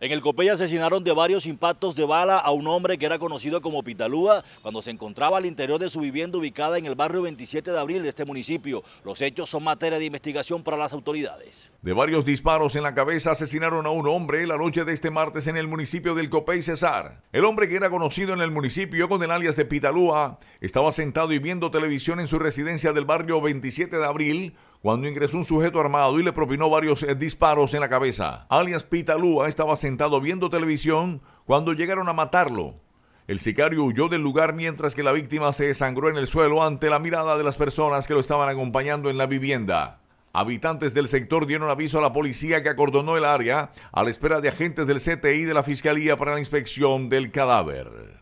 En el Copey asesinaron de varios impactos de bala a un hombre que era conocido como Pitalúa cuando se encontraba al interior de su vivienda ubicada en el barrio 27 de abril de este municipio. Los hechos son materia de investigación para las autoridades. De varios disparos en la cabeza asesinaron a un hombre la noche de este martes en el municipio del Copey Cesar. El hombre que era conocido en el municipio con el alias de Pitalúa estaba sentado y viendo televisión en su residencia del barrio 27 de abril cuando ingresó un sujeto armado y le propinó varios eh, disparos en la cabeza. Alias Pitalúa estaba sentado viendo televisión cuando llegaron a matarlo. El sicario huyó del lugar mientras que la víctima se desangró en el suelo ante la mirada de las personas que lo estaban acompañando en la vivienda. Habitantes del sector dieron aviso a la policía que acordonó el área a la espera de agentes del CTI de la Fiscalía para la inspección del cadáver.